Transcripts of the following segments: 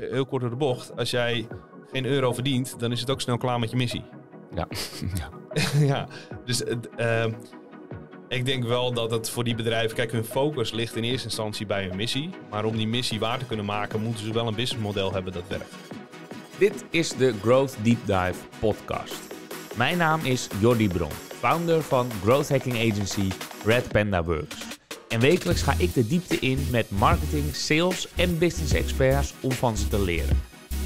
heel kort door de bocht, als jij geen euro verdient, dan is het ook snel klaar met je missie. Ja. ja. Dus eh, ehm, ik denk wel dat het voor die bedrijven, kijk, hun focus ligt in eerste instantie bij hun missie. Maar om die missie waar te kunnen maken, moeten ze wel een businessmodel hebben dat werkt. Dit is de Growth Deep Dive podcast. Mijn naam is Jordi Bron, founder van growth hacking agency Red Panda Works. En wekelijks ga ik de diepte in met marketing, sales en business experts om van ze te leren.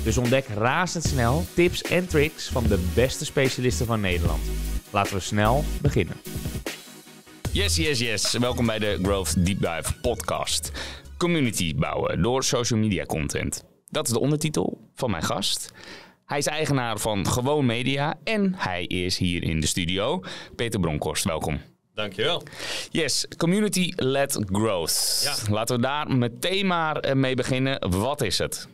Dus ontdek razendsnel tips en tricks van de beste specialisten van Nederland. Laten we snel beginnen. Yes, yes, yes. Welkom bij de Growth Deep Dive podcast. Community bouwen door social media content. Dat is de ondertitel van mijn gast. Hij is eigenaar van Gewoon Media en hij is hier in de studio. Peter Bronkhorst, welkom. Dankjewel. Yes, community-led growth. Laten we daar meteen maar eh, mee beginnen. Wat is het?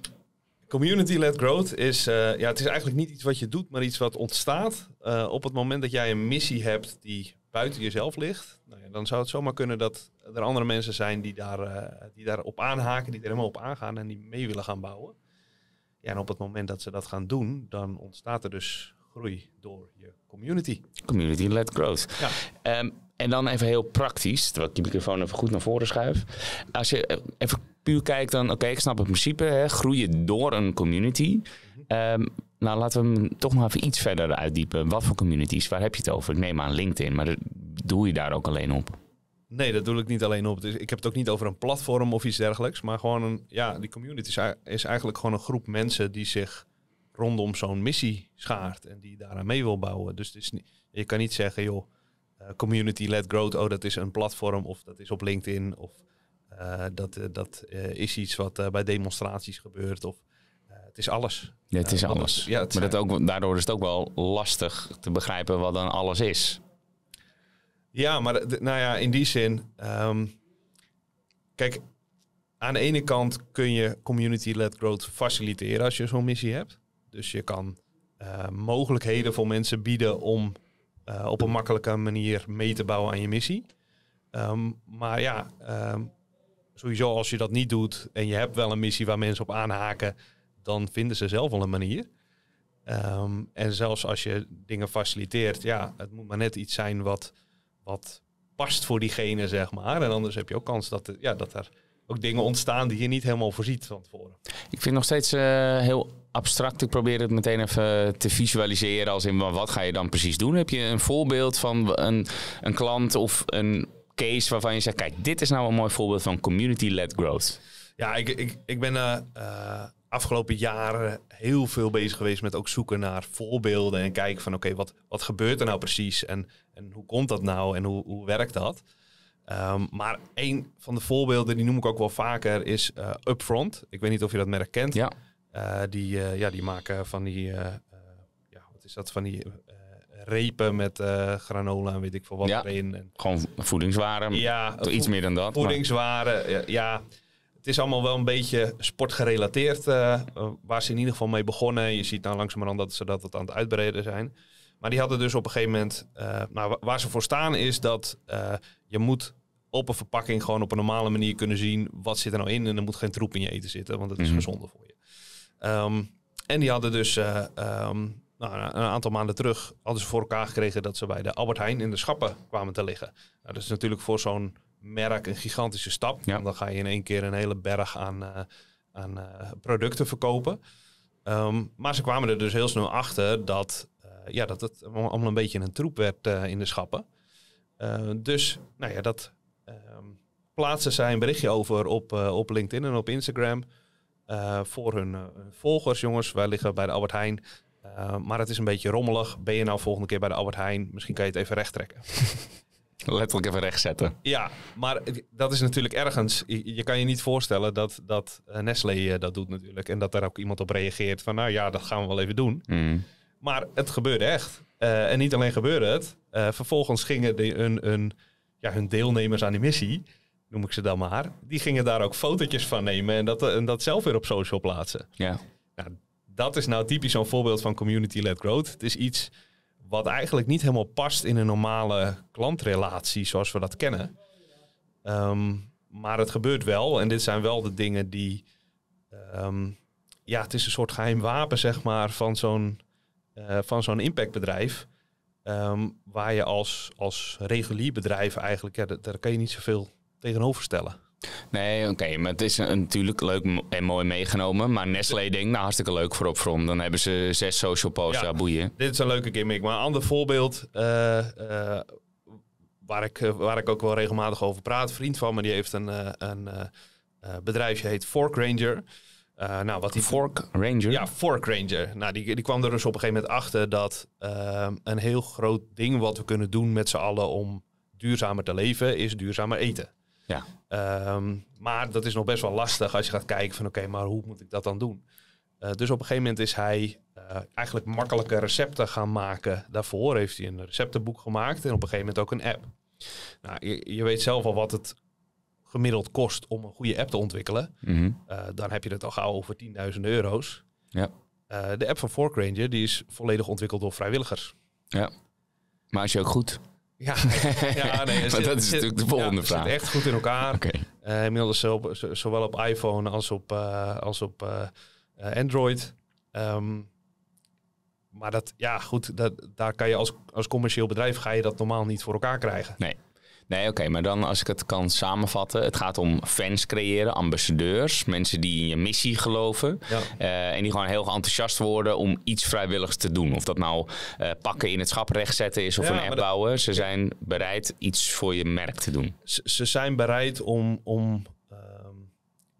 Community-led growth is, eh, ja, het is eigenlijk niet iets wat je doet, maar iets wat ontstaat eh, op het moment dat jij een missie hebt die buiten jezelf ligt. Nou ja, dan zou het zomaar kunnen dat er andere mensen zijn die daar, die daar op aanhaken, die er helemaal op aangaan en die mee willen gaan bouwen. Ja, en op het moment dat ze dat gaan doen, dan ontstaat er dus groei door je community. Community-led growth. Ja. Ehm, en dan even heel praktisch, terwijl ik die microfoon even goed naar voren schuif. Als je even puur kijkt, dan oké, ik snap het principe, hè, groeien door een community. Ehm, nou, laten we hem toch nog even iets verder uitdiepen. Wat voor communities, waar heb je het over? Ik neem aan LinkedIn, maar doe je daar ook alleen op? Nee, dat doe ik niet alleen op. Dus ik heb het ook niet over een platform of iets dergelijks. Maar gewoon een, ja, die community is eigenlijk gewoon een groep mensen die zich rondom zo'n missie schaart. En die daaraan mee wil bouwen. Dus het is je kan niet zeggen, joh, eh, community-led growth, oh dat is een platform of dat is op LinkedIn of eh, dat, eh, dat is iets wat bij demonstraties gebeurt of het is alles. Ja, het is alles. Ja, het maar dat ook, daardoor is het ook wel lastig te begrijpen wat dan alles is. Ja, maar nou ja, in die zin. Ehm, kijk, aan de ene kant kun je community-led growth faciliteren als je zo'n missie hebt. Dus je kan mogelijkheden voor mensen bieden om eh, op een makkelijke manier mee te bouwen aan je missie. Ehm, maar ja, ehm, sowieso als je dat niet doet en je hebt wel een missie waar mensen op aanhaken, dan vinden ze zelf wel een manier. Ehm, en zelfs als je dingen faciliteert, ja, het moet maar net iets zijn wat, wat past voor diegene, zeg maar. En anders heb je ook kans dat, ja, dat er ook dingen ontstaan die je niet helemaal voorziet van tevoren. Ik vind nog steeds eh, heel abstract. Ik probeer het meteen even te visualiseren. Als in wat ga je dan precies doen? Heb je een voorbeeld van een, een klant of een case waarvan je zegt: kijk, dit is nou een mooi voorbeeld van community-led growth? Ja, ik, ik, ik ben uh, afgelopen jaren heel veel bezig geweest met ook zoeken naar voorbeelden en kijken van oké, wat, wat gebeurt er nou precies en, en hoe komt dat nou en hoe, hoe werkt dat? Ehm, maar een van de voorbeelden, die noem ik ook wel vaker, is eh, Upfront. Ik weet niet of je dat merk kent. Ja. Eh, die, eh, ja, die maken van die, eh, ja, wat is dat, van die repen met granola en weet ik veel wat erin. En, gewoon voedingswaren. Ja, iets meer dan dat. Voedingswaren, ja, Het is allemaal wel een beetje sportgerelateerd. waar ze in ieder geval mee begonnen. Je ziet nou langzamerhand dat ze dat wat aan het uitbreiden zijn. Maar die hadden dus op een gegeven moment. nou, waar ze voor staan is dat je moet op een verpakking gewoon op een normale manier kunnen zien. wat zit er nou in. En er moet geen troep in je eten zitten, want dat is mm gezonder voor je. Ehm, en die hadden dus eh, ehm, nou, een aantal maanden terug hadden ze voor elkaar gekregen dat ze bij de Albert Heijn in de schappen kwamen te liggen. Nou, dat is natuurlijk voor zo'n merk een gigantische stap. Want dan ga je in één keer een hele berg aan, eh, aan eh, producten verkopen. Ehm, maar ze kwamen er dus heel snel achter dat, ja, dat het allemaal een beetje een troep werd in de schappen. dus nou ja, dat plaatsen zij een berichtje over op, op LinkedIn en op Instagram. Eh, voor eh, hun volgers. Jongens, wij liggen bij de Albert Heijn. Eh, maar het is een beetje rommelig. Ben je nou volgende keer bij de Albert Heijn? Misschien kan je het even recht trekken. Letterlijk even recht zetten. Ja, maar dat is natuurlijk ergens. Je kan je niet voorstellen dat, dat Nestlé dat doet natuurlijk. En dat daar ook iemand op reageert van nou ja, dat gaan we wel even doen. Mm. Maar het gebeurde echt. en niet alleen gebeurde het. vervolgens gingen de, ja, hun deelnemers aan die missie noem ik ze dan maar, die gingen daar ook fotootjes van nemen en dat, en dat zelf weer op social plaatsen. Ja. Nou, dat is nou typisch zo'n voorbeeld van community-led growth. Het is iets wat eigenlijk niet helemaal past in een normale klantrelatie zoals we dat kennen. Ehm, maar het gebeurt wel en dit zijn wel de dingen die. Ehm, ja, het is een soort geheim wapen, zeg maar, van zo'n eh, van zo'n impactbedrijf. Ehm, waar je als, als regulier bedrijf eigenlijk, ja, daar kan je niet zoveel tegenoverstellen. Nee, oké, maar het is een, natuurlijk leuk en mooi meegenomen. Maar Nestlé denkt, nou hartstikke leuk voor op Dan hebben ze zes social posts, ja, boeien. Dit is een leuke gimmick. Maar een ander voorbeeld, eh, eh, waar, ik, eh, waar ik ook wel regelmatig over praat. vriend van me, die heeft een, bedrijfje, heet Fork Ranger. nou, wat die Fork Ranger? Ja, Fork Ranger. Nou, die, die kwam er dus op een gegeven moment achter dat een heel groot ding wat we kunnen doen met z'n allen om duurzamer te leven, is duurzamer eten. Ja. Ehm, maar dat is nog best wel lastig als je gaat kijken van oké, maar hoe moet ik dat dan doen? Eh, dus op een gegeven moment is hij eh, eigenlijk makkelijke recepten gaan maken. Daarvoor heeft hij een receptenboek gemaakt en op een gegeven moment ook een app. Nou, je, je weet zelf al wat het gemiddeld kost om een goede app te ontwikkelen. Mhm. Eh, dan heb je het al gauw over 10.000 euro's. Ja. de app van Fork Ranger die is volledig ontwikkeld door vrijwilligers. Ja, maar als je ook goed ja, ja nee, zit, dat is natuurlijk de volgende vraag. Het zit echt goed in elkaar. Eh, inmiddels zowel op iPhone als op, eh, als op eh, Android. Ehm, maar dat, ja, goed, dat, daar kan je als, als commercieel bedrijf ga je dat normaal niet voor elkaar krijgen. Nee. Nee, oké, maar dan als ik het kan samenvatten. Het gaat om fans creëren, ambassadeurs, mensen die in je missie geloven. Eh, en die gewoon heel enthousiast worden om iets vrijwilligs te doen. Of dat nou eh, pakken in het schap rechtzetten is of een app bouwen. Ze zijn bereid iets voor je merk te doen. ze zijn bereid om, om ehm,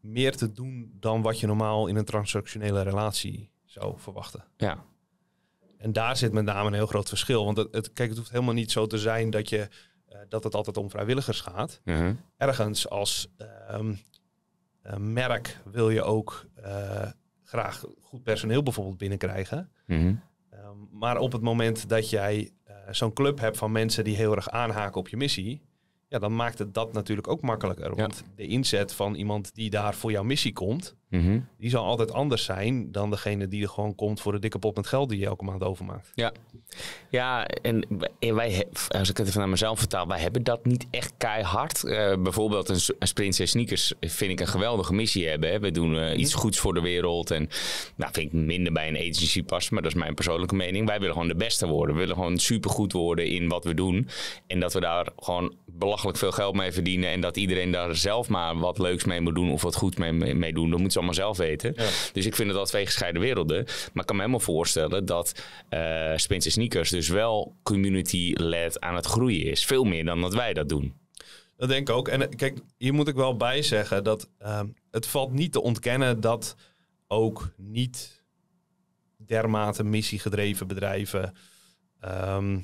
meer te doen dan wat je normaal in een transactionele relatie zou verwachten. Ja. En daar zit met name een heel groot verschil. Want het, het kijk, het hoeft helemaal niet zo te zijn dat je eh, dat het altijd om vrijwilligers gaat. Uh-huh. Ergens als ehm, eh, merk wil je ook eh, graag goed personeel bijvoorbeeld binnenkrijgen. Uh-huh. Ehm, maar op het moment dat jij zo'n club hebt van mensen die heel erg aanhaken op je missie, ja, dan maakt het dat natuurlijk ook makkelijker. Want de inzet van iemand die daar voor jouw missie komt, Mhm. Die zal altijd anders zijn dan degene die er gewoon komt voor de dikke pot met geld die je elke maand overmaakt. Ja, ja en wij, als ik het even naar mezelf vertaal, wij hebben dat niet echt keihard. Eh, bijvoorbeeld een, een sprint sneakers vind ik een geweldige missie hebben. Hè. We doen eh, mhm. iets goeds voor de wereld en nou, vind ik minder bij een agency pas. maar dat is mijn persoonlijke mening. Wij willen gewoon de beste worden. We willen gewoon supergoed worden in wat we doen en dat we daar gewoon belachelijk veel geld mee verdienen en dat iedereen daar zelf maar wat leuks mee moet doen of wat goed mee, mee doen. Dan moet allemaal zelf weten. Dus ik vind dat twee gescheiden werelden. Maar ik kan me helemaal voorstellen dat uh, eh, Spins Sneakers dus wel community-led aan het groeien is. Veel meer dan dat wij dat doen. Dat denk ik ook. En eh, kijk, hier moet ik wel bij zeggen dat ehm, het valt niet te ontkennen dat ook niet dermate missiegedreven bedrijven. Ehm,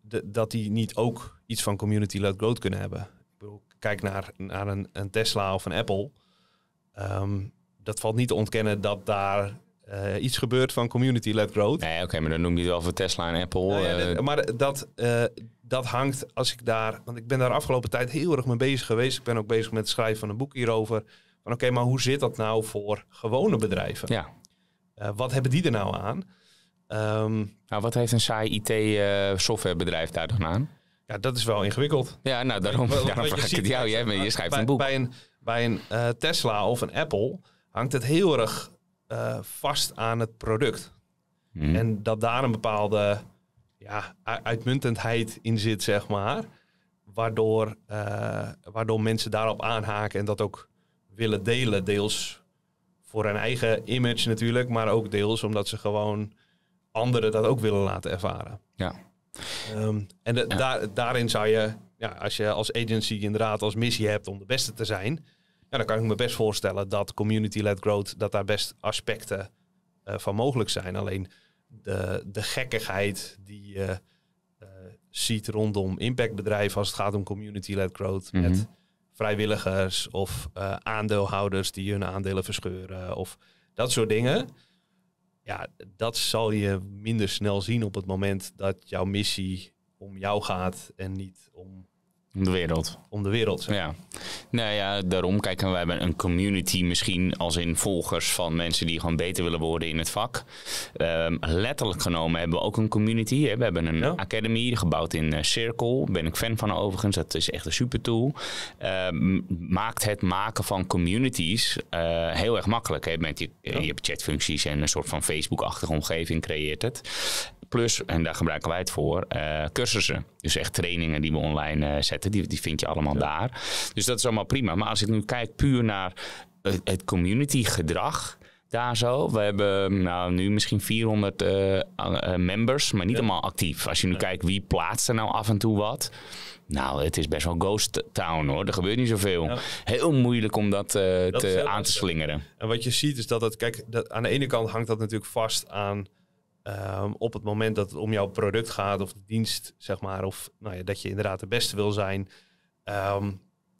de, dat die niet ook iets van community-led growth kunnen hebben. Ik kijk naar, naar een, een Tesla of een Apple. Ehm, dat valt niet te ontkennen dat daar eh, iets gebeurt van community-led growth. Nee, oké, maar dan noem je het wel voor Tesla en Apple. Nou eh, maar dat, eh, dat hangt als ik daar... Want ik ben daar afgelopen tijd heel erg mee bezig geweest. Ik ben ook bezig met het schrijven van een boek hierover. Van oké, maar hoe zit dat nou voor gewone bedrijven? Ja. wat hebben die er nou aan? Ehm, nou, wat heeft een saai IT-softwarebedrijf daar dan aan? Ja, dat is wel ingewikkeld. Ja, nou, daarom, vraag ik het jou. Jij, je schrijft een boek. Bij een, bij een eh, Tesla of een Apple hangt het heel erg eh, vast aan het product. Hmm. En dat daar een bepaalde ja, uitmuntendheid in zit, zeg maar. Waardoor, eh, waardoor mensen daarop aanhaken en dat ook willen delen. Deels voor hun eigen image natuurlijk, maar ook deels omdat ze gewoon anderen dat ook willen laten ervaren. Ja. Ehm, en Daar, daarin zou je, ja, als je als agency inderdaad als missie hebt om de beste te zijn, ja, dan kan ik me best voorstellen dat community-led growth, dat daar best aspecten eh, van mogelijk zijn. Alleen de, de gekkigheid die je eh, ziet rondom impactbedrijven als het gaat om community-led growth met mhm. vrijwilligers of eh, aandeelhouders die hun aandelen verscheuren of dat soort dingen. Ja, dat zal je minder snel zien op het moment dat jouw missie om jou gaat en niet om om de wereld. Om de wereld. Ja. Nou ja, daarom kijken wij hebben een community misschien als in volgers van mensen die gewoon beter willen worden in het vak. Ehm, letterlijk genomen hebben we ook een community. We hebben een academy gebouwd in eh, Circle. Ben ik fan van overigens. Dat is echt een super tool. Ehm, maakt het maken van communities eh, heel erg makkelijk. Hè. Met je, je hebt chatfuncties en een soort van Facebook-achtige omgeving creëert het. Plus, en daar gebruiken wij het voor, eh, cursussen. Dus echt trainingen die we online eh, zetten, die, die vind je allemaal daar. Dus dat is allemaal prima. Maar als ik nu kijk puur naar het, community gedrag daar zo. We hebben mm, nou, nu misschien 400 eh, members, maar niet allemaal actief. Als je nu kijkt wie plaatst er nou af en toe wat. Nou, het is best wel ghost town hoor. Er gebeurt niet zoveel. Heel moeilijk om dat, te, aan te slingeren. En wat je ziet is dat het, kijk, dat, aan de ene kant hangt dat natuurlijk vast aan Ehm, op het moment dat het om jouw product gaat of de dienst, zeg maar, of nou ja, dat je inderdaad de beste wil zijn, ehm,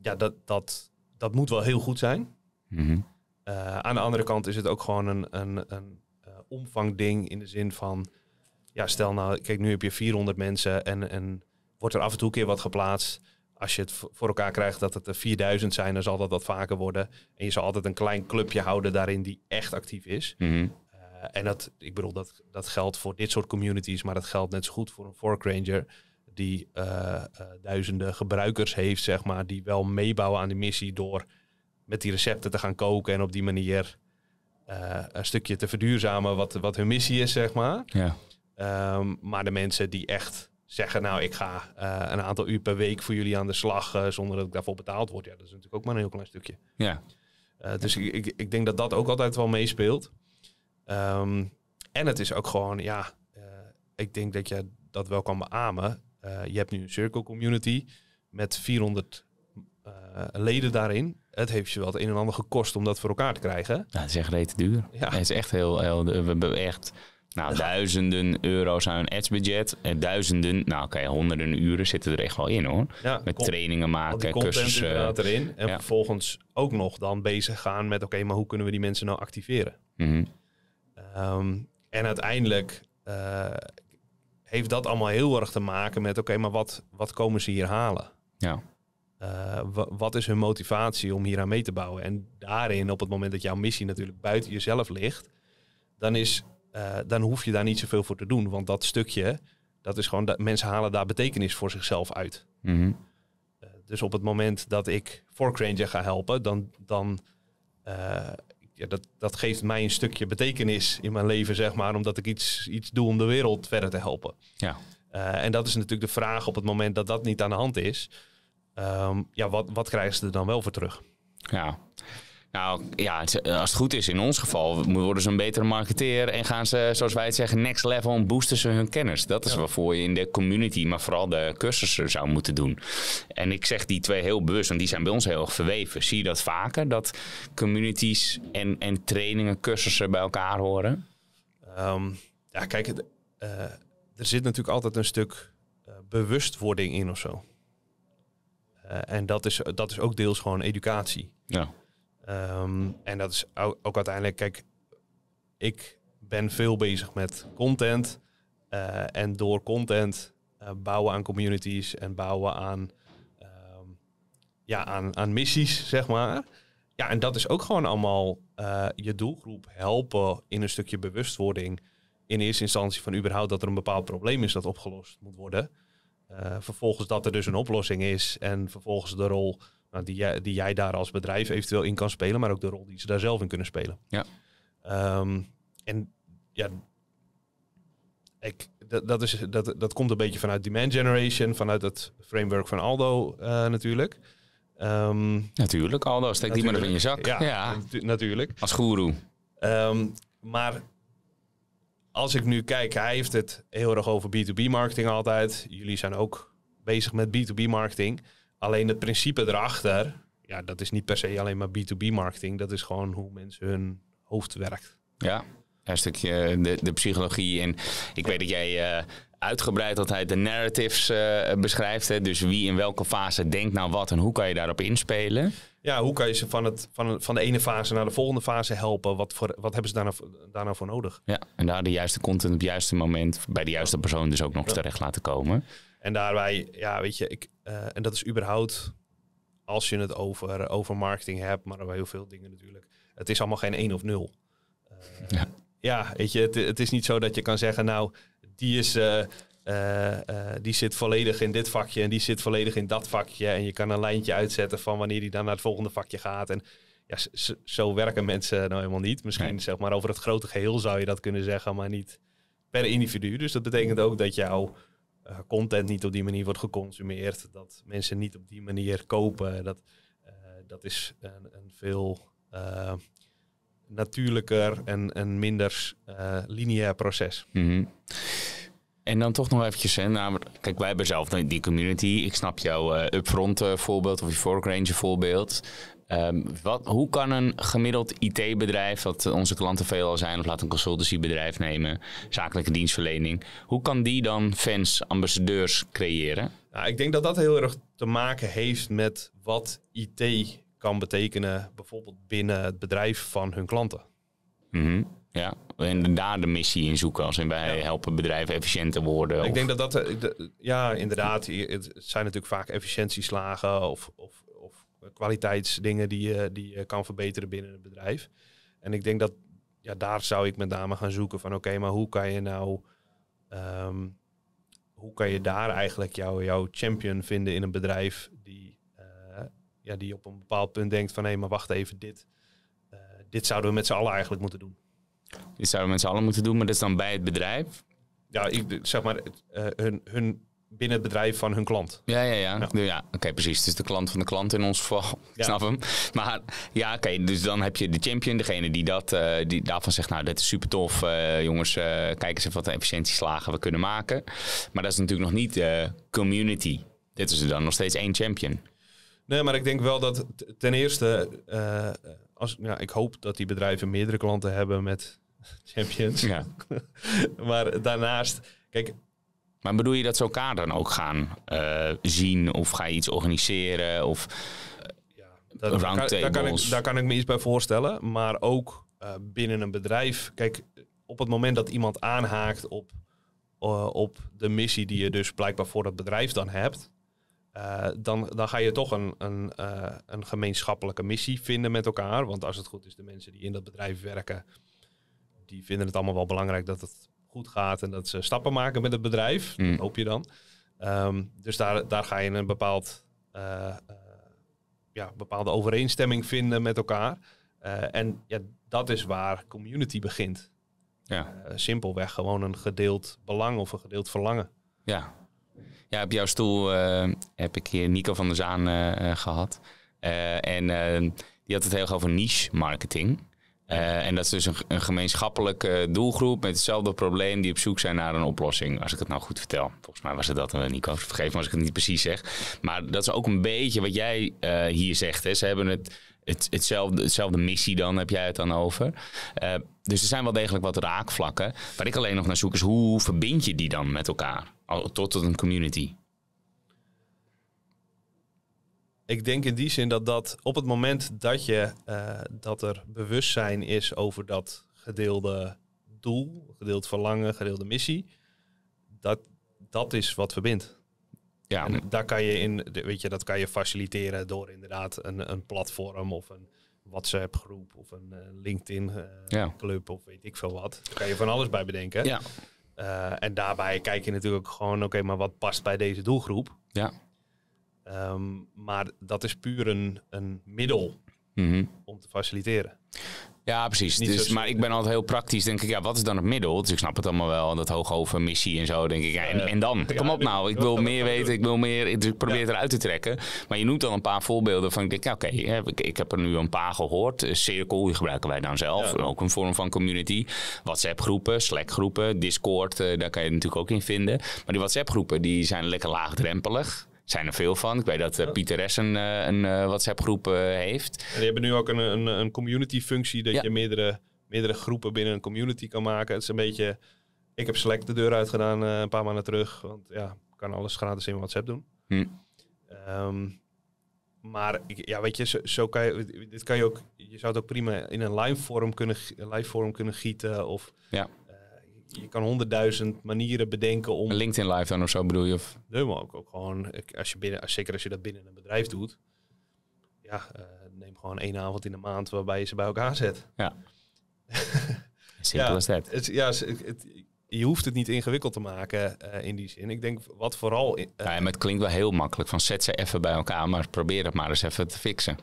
ja, dat, dat, dat moet wel heel goed zijn. Mhm. Eh, aan de andere kant is het ook gewoon een, een, een eh, omvangding in de zin van, ja, stel nou, kijk, nu heb je 400 mensen en, en wordt er af en toe een keer wat geplaatst. Als je het voor elkaar krijgt dat het er 4000 zijn, dan zal dat wat vaker worden. En je zal altijd een klein clubje houden daarin die echt actief is. Mhm. Eh, en dat, ik bedoel, dat, dat geldt voor dit soort communities, maar dat geldt net zo goed voor een fork ranger die eh, eh, duizenden gebruikers heeft, zeg maar, die wel meebouwen aan de missie door met die recepten te gaan koken en op die manier een stukje te verduurzamen wat, wat hun missie is, zeg maar. Ja. Ehm, maar de mensen die echt zeggen, nou ik ga een aantal uur per week voor jullie aan de slag zonder dat ik daarvoor betaald word, ja, dat is natuurlijk ook maar een heel klein stukje. Ja. dus ik, ik, ik, denk dat dat ook altijd wel meespeelt. Ehm, en het is ook gewoon, ja, eh, ik denk dat je dat wel kan beamen. Eh, je hebt nu een circle community met 400 eh, leden daarin. Het heeft je wel het een en ander gekost om dat voor elkaar te krijgen. Dat het is echt reet duur. Ja. Het is echt heel, heel we hebben echt nou, duizenden euro's aan ads budget. En duizenden, nou oké, honderden uren zitten er echt wel in hoor. met trainingen maken, cursussen. erin. En vervolgens ook nog dan bezig gaan met oké, maar hoe kunnen we die mensen nou activeren? Mm Ehm, en uiteindelijk eh, heeft dat allemaal heel erg te maken met: oké, maar wat, wat komen ze hier halen? Ja. Eh, wat is hun motivatie om hier aan mee te bouwen? En daarin, op het moment dat jouw missie natuurlijk buiten jezelf ligt, dan, is, eh, dan hoef je daar niet zoveel voor te doen. Want dat stukje, dat is gewoon dat mensen halen daar betekenis voor zichzelf uit. Mhm. dus op het moment dat ik voor Ranger ga helpen, dan, dan ja, dat, dat geeft mij een stukje betekenis in mijn leven, zeg maar, omdat ik iets, iets doe om de wereld verder te helpen. Ja. Eh, en dat is natuurlijk de vraag op het moment dat dat niet aan de hand is. Ehm, ja, wat, wat krijgen ze er dan wel voor terug? Ja. Nou ja, eh, als het goed is in ons geval, worden ze een betere marketeer en gaan ze, zoals wij het zeggen, next level en boosten ze hun kennis. Dat is ja. waarvoor je in de community, maar vooral de cursussen zou moeten doen. En ik zeg die twee heel bewust, want die zijn bij ons heel erg verweven. Zie je dat vaker, dat communities en, en trainingen, cursussen bij elkaar horen? Ehm, ja, kijk, eh, er zit natuurlijk altijd een stuk eh, bewustwording in of zo. en dat is, dat is ook deels gewoon educatie. Ja. Ehm, en dat is ook uiteindelijk, kijk, ik ben veel bezig met content. Eh, en door content eh, bouwen aan communities en bouwen aan, ehm, ja, aan, aan missies, zeg maar. Ja, en dat is ook gewoon allemaal eh, je doelgroep helpen in een stukje bewustwording. In eerste instantie van überhaupt dat er een bepaald probleem is dat opgelost moet worden. vervolgens dat er dus een oplossing is. En vervolgens de rol nou, die, jij, die jij daar als bedrijf eventueel in kan spelen, maar ook de rol die ze daar zelf in kunnen spelen. Ja. Ehm, en ja, ik, dat, dat, is, dat, dat komt een beetje vanuit demand generation, vanuit het framework van Aldo uh, natuurlijk. Um, natuurlijk, Aldo, steek die maar in je zak. Ja, natuurlijk. Als goeroe. Ehm, maar als ik nu kijk, hij heeft het heel erg over B2B marketing altijd. Jullie zijn ook bezig met B2B marketing. Alleen het principe erachter, ja, dat is niet per se alleen maar B2B marketing. Dat is gewoon hoe mensen hun hoofd werkt. Ja, een stukje de, de psychologie. En ik weet dat jij eh, uitgebreid altijd de narratives eh, beschrijft. Hè? Dus wie in welke fase denkt nou wat en hoe kan je daarop inspelen? Ja, hoe kan je ze van, het, van, van de ene fase naar de volgende fase helpen? Wat, voor, wat hebben ze daar nou, nou voor nodig? Ja, en daar de juiste content op het juiste moment bij de juiste persoon dus ook nog ja. terecht laten komen. En daarbij, ja, weet je, ik, eh, en dat is überhaupt, als je het over, over marketing hebt, maar over heel veel dingen natuurlijk. Het is allemaal geen 1 of 0. Eh, ja. ja. weet je, het, het, is niet zo dat je kan zeggen, nou, die, is, eh, die zit volledig in dit vakje en die zit volledig in dat vakje. En je kan een lijntje uitzetten van wanneer die dan naar het volgende vakje gaat. En ja, zo werken mensen nou helemaal niet. Misschien zeg maar over het grote geheel zou je dat kunnen zeggen, maar niet per individu. Dus dat betekent ook dat jouw eh, content niet op die manier wordt geconsumeerd, dat mensen niet op die manier kopen. Dat, eh, dat is een, een veel eh, natuurlijker en een minder lineair proces. Mhm. En dan toch nog eventjes, hè, nou, kijk, wij hebben zelf die community. Ik snap jouw upfront voorbeeld of je fork voorbeeld. Ehm, wat, hoe kan een gemiddeld IT-bedrijf, dat onze klanten veelal zijn, of laat een consultancybedrijf nemen, zakelijke dienstverlening, hoe kan die dan fans, ambassadeurs creëren? Nou, ik denk dat dat heel erg te maken heeft met wat IT kan betekenen, bijvoorbeeld binnen het bedrijf van hun klanten. Mhm, ja, en daar de missie in zoeken. Als in wij helpen bedrijven efficiënter worden. Ik denk dat dat... Eh, ja, inderdaad. Het zijn natuurlijk vaak efficiëntieslagen of, of kwaliteitsdingen die je, die kan verbeteren binnen het bedrijf. En ik denk dat ja, daar zou ik met name gaan zoeken van oké, maar hoe kan je nou. Ehm, hoe kan je daar eigenlijk jouw jouw champion vinden in een bedrijf die, eh, ja, die op een bepaald punt denkt van hé, maar wacht even, dit, eh, dit zouden we met z'n allen eigenlijk moeten doen. Dit zouden we met z'n allen moeten doen, maar dat is dan bij het bedrijf? Ja, ik, zeg maar, uh, hun, hun binnen het bedrijf van hun klant. Ja, ja, ja. ja oké, precies. Het is de klant van de klant in ons geval. snap hem. Maar ja, oké, dus dan heb je de champion, degene die, dat, eh, die daarvan zegt, nou, dat is super tof. Eh, jongens, Kijken eh, kijk eens even wat efficiëntieslagen we kunnen maken. Maar dat is natuurlijk nog niet de community. Dit is er dan nog steeds één champion. Nee, maar ik denk wel dat ten eerste, als, ja, ik hoop dat die bedrijven meerdere klanten hebben met champions. Ja. maar daarnaast, kijk, maar bedoel je dat ze elkaar dan ook gaan eh, zien of ga je iets organiseren of eh, ja, dat, Daar, kan ik, daar kan ik me iets bij voorstellen, maar ook eh, binnen een bedrijf. Kijk, op het moment dat iemand aanhaakt op, op de missie die je dus blijkbaar voor het bedrijf dan hebt, dan, dan ga je toch een, een, een gemeenschappelijke missie vinden met elkaar. Want als het goed is, de mensen die in dat bedrijf werken, die vinden het allemaal wel belangrijk dat het goed gaat en dat ze stappen maken met het bedrijf. Dat hmm. hoop je dan. Ehm, dus daar, daar ga je een bepaald, eh, eh, ja, bepaalde overeenstemming vinden met elkaar. Eh, en ja, dat is waar community begint. Ja. simpelweg gewoon een gedeeld belang of een gedeeld verlangen. Ja, ja op jouw stoel heb ik hier Nico van der Zaan gehad. en die had het heel erg over niche marketing. Eh, en dat is dus een, gemeenschappelijke doelgroep met hetzelfde probleem die op zoek zijn naar een oplossing. Als ik het nou goed vertel. Volgens mij was het dat, uh, Nico. Vergeef me als ik het niet precies zeg. Maar dat is ook een beetje wat jij eh, hier zegt. Hè. Ze hebben het, het, hetzelfde, hetzelfde missie dan, heb jij het dan over. dus er zijn wel degelijk wat raakvlakken. Waar ik alleen nog naar zoek is, hoe verbind je die dan met elkaar? Tot, tot een community ik denk in die zin dat dat op het moment dat, je, eh, dat er bewustzijn is over dat gedeelde doel, gedeeld verlangen, gedeelde missie, dat, dat is wat verbindt. Ja, en daar kan je in, weet je, dat kan je faciliteren door inderdaad een, een platform of een WhatsApp groep of een eh, LinkedIn eh, club of weet ik veel wat. Daar kan je van alles bij bedenken. Ja. en daarbij kijk je natuurlijk gewoon, oké, maar wat past bij deze doelgroep? Ja. Ehm, maar dat is puur een, een middel mhm. om te faciliteren. Ja, precies. Dus, maar ik ben altijd heel praktisch. Denk ik, ja, wat is dan het middel? Dus ik snap het allemaal wel. Dat over missie en zo. Denk ik, en, en dan? Kom op nou. Ik wil meer weten. Ik wil meer. Dus ik probeer het eruit te trekken. Maar je noemt dan een paar voorbeelden van. Ik denk, oké. ik, ik, heb er nu een paar gehoord. Eh, Cirkel, die gebruiken wij dan zelf. Ook een vorm van community. WhatsApp groepen, Slack groepen, Discord. Eh, daar kan je natuurlijk ook in vinden. Maar die WhatsApp groepen, die zijn lekker laagdrempelig zijn er veel van. Ik weet dat uh, Pieter S een, eh, een eh, WhatsApp-groep heeft. En hebben nu ook een, een, een community-functie, dat je meerdere, meerdere groepen binnen een community kan maken. Het is een beetje... Ik heb select de deur uitgedaan een paar maanden terug, want ja, kan alles gratis in WhatsApp doen. Hm. Ehm, maar ja, weet je, zo, kan je, dit kan je ook, je zou het ook prima in een live vorm kunnen, live kunnen gieten of ja je kan honderdduizend manieren bedenken om... Een LinkedIn live dan of zo bedoel je? Of? Nee, maar ook, ook gewoon, als je binnen, zeker als je dat binnen een bedrijf doet. Ja, eh, neem gewoon één avond in de maand waarbij je ze bij elkaar zet. Ja. Simpel is dat. ja, je hoeft het niet ingewikkeld te maken eh, in die zin. Ik denk wat vooral... ja, het klinkt wel heel makkelijk van zet ze even bij elkaar, maar probeer het maar eens even te fixen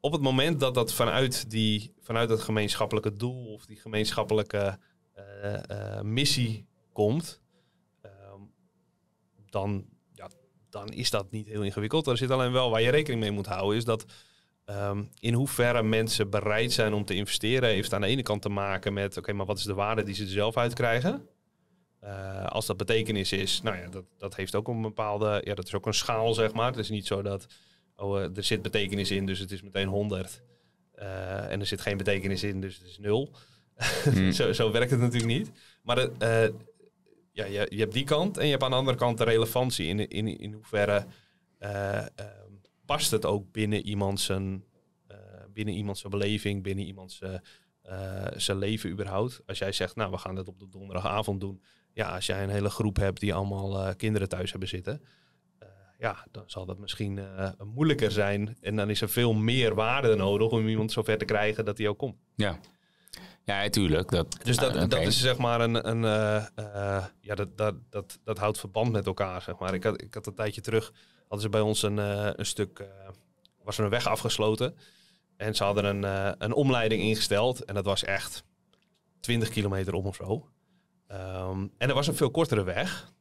op het moment dat dat vanuit, die, vanuit dat gemeenschappelijke doel of die gemeenschappelijke eh, eh, missie komt, ehm, dan, ja, dan is dat niet heel ingewikkeld. Er zit alleen wel waar je rekening mee moet houden, is dat ehm, in hoeverre mensen bereid zijn om te investeren, heeft aan de ene kant te maken met, oké, maar wat is de waarde die ze er zelf uitkrijgen eh, als dat betekenis is, nou ja, dat, dat heeft ook een bepaalde, ja, dat is ook een schaal, zeg maar. Het is niet zo dat oh, eh, er zit betekenis in, dus het is meteen 100. Eh, en er zit geen betekenis in, dus het is nul. Hmm. zo, zo, werkt het natuurlijk niet. Maar eh, ja, je, je, hebt die kant en je hebt aan de andere kant de relevantie. In, in, in hoeverre ehm, past het ook binnen iemand zijn, binnen iemands beleving, binnen iemand zijn leven überhaupt. Als jij zegt, nou, we gaan dat op de donderdagavond doen. Ja, als jij een hele groep hebt die allemaal kinderen thuis hebben zitten ja, dan zal dat misschien eh, moeilijker zijn. En dan is er veel meer waarde nodig om iemand zover te krijgen dat hij ook komt. Ja, ja, tuurlijk. Dat, dus dat, ah, dat is zeg maar een. een eh, eh, ja, dat, dat, dat, dat houdt verband met elkaar, zeg maar. Ik had, ik had een tijdje terug. hadden ze bij ons een, een stuk. was er een weg afgesloten. En ze hadden een, een omleiding ingesteld. En dat was echt 20 kilometer om of zo. Ehm, en er was een veel kortere weg.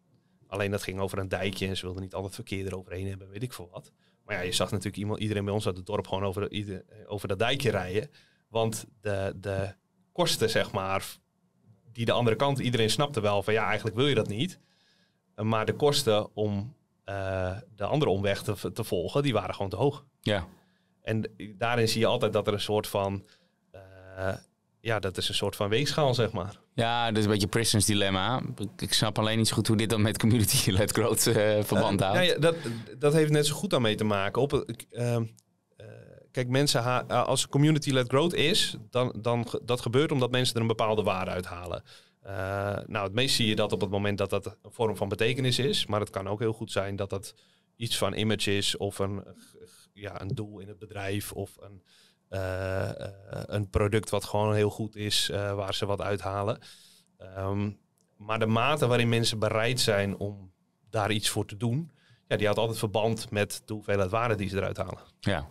Alleen dat ging over een dijkje en ze wilden niet al het verkeer eroverheen hebben, weet ik veel wat. Maar ja, je zag natuurlijk iemand, iedereen bij ons uit het dorp gewoon over, eh, over dat dijkje rijden. Want de, de kosten, zeg maar, die de andere kant, iedereen snapte wel van ja, eigenlijk wil je dat niet. Eh, maar de kosten om eh, de andere omweg te, te, volgen, die waren gewoon te hoog. Ja. En daarin zie je altijd dat er een soort van ja, dat is een soort van weegschaal, zeg maar. Ja, dat is een beetje Prison's Dilemma. Ik snap alleen niet zo goed hoe dit dan met community-led growth eh, verband eh, houdt. Nou ja, dat, dat heeft net zo goed daarmee te maken. Op, eh, kijk, mensen als community-led growth is, dan, dan dat gebeurt omdat mensen er een bepaalde waarde uithalen. nou, het meest zie je dat op het moment dat dat een vorm van betekenis is. Maar het kan ook heel goed zijn dat dat iets van image is of een, ja, een doel in het bedrijf of een... Eh, eh, een product wat gewoon heel goed is, eh, waar ze wat uithalen. Ehm, maar de mate waarin mensen bereid zijn om daar iets voor te doen, ja, die had altijd verband met de hoeveelheid waarde die ze eruit halen. Ja,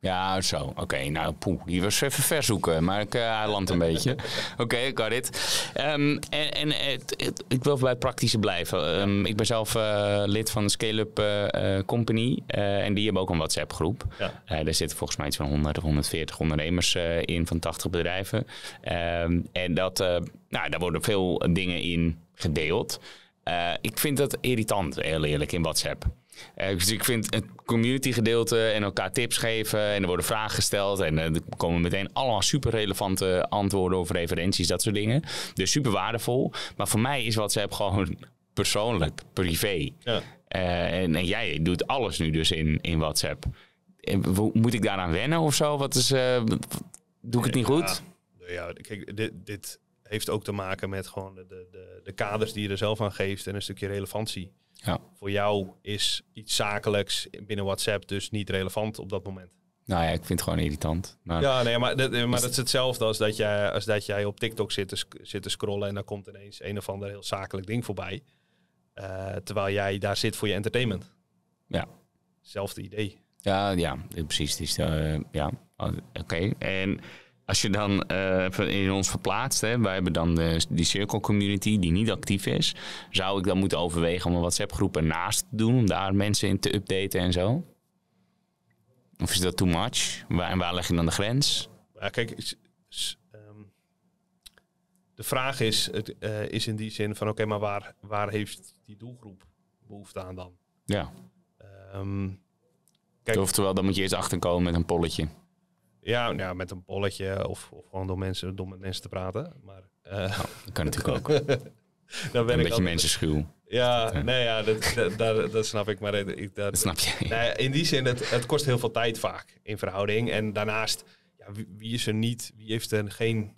ja, zo. Oké, nou, poeh, die was even verzoeken, maar ik, uh, hij landt een beetje. Oké, ik got it. Ehm, en, en het, ik wil bij het praktische blijven. Ehm, ik ben zelf eh, lid van de Scale-up uh, eh, Company en die hebben ook een WhatsApp-groep. Ja. daar zitten volgens mij iets van 100 of 140 ondernemers in van 80 bedrijven. Ehm, en dat, nou, daar worden veel dingen in gedeeld. ik vind dat irritant, heel eerlijk, in WhatsApp. Eh, dus ik vind het community gedeelte en elkaar tips geven en er worden vragen gesteld en eh, er komen meteen allemaal super relevante antwoorden of referenties, dat soort dingen. Dus super waardevol. Maar voor mij is WhatsApp gewoon persoonlijk, privé. Ja. Eh, en, jij doet alles nu dus in, in WhatsApp. Moet ik daaraan wennen of zo? Wat is, doe ik het niet goed? Ja, kijk, dit, dit heeft ook te maken met gewoon de, de, de kaders die je er zelf aan geeft en een stukje relevantie. Ja. Voor jou is iets zakelijks binnen WhatsApp dus niet relevant op dat moment. Nou ja, ik vind het gewoon irritant. Maar... Ja, nee, maar, dat, maar dat is hetzelfde als dat, jij, als dat jij op TikTok zit te, zit te scrollen en dan komt ineens een of ander heel zakelijk ding voorbij. Eh, terwijl jij daar zit voor je entertainment. Ja. Zelfde idee. Ja, ja, precies. is, uh, ja, oké. En als je dan eh, in ons verplaatst, hè, wij hebben dan de, die circle community die niet actief is. Zou ik dan moeten overwegen om een WhatsApp groep ernaast te doen, om daar mensen in te updaten en zo? Of is dat too much? Waar, en waar leg je dan de grens? Ja, kijk, ehm, de vraag is, het, eh, is in die zin van oké, maar waar, waar heeft die doelgroep behoefte aan dan? Ja. Um, kijk, Oftewel, dan moet je eerst achterkomen met een polletje. Ja, nou, met een bolletje of, of gewoon door mensen, door met mensen te praten. Maar, eh, oh, dat kan natuurlijk ook. Dan ben een beetje mensen schuw. Ja, eh. nee, ja dat, dat, snap ik. Maar ik, dat, snap je. Nee, nou in die zin, het, het kost heel veel tijd vaak in verhouding. En daarnaast, ja, wie, is er niet, wie heeft er geen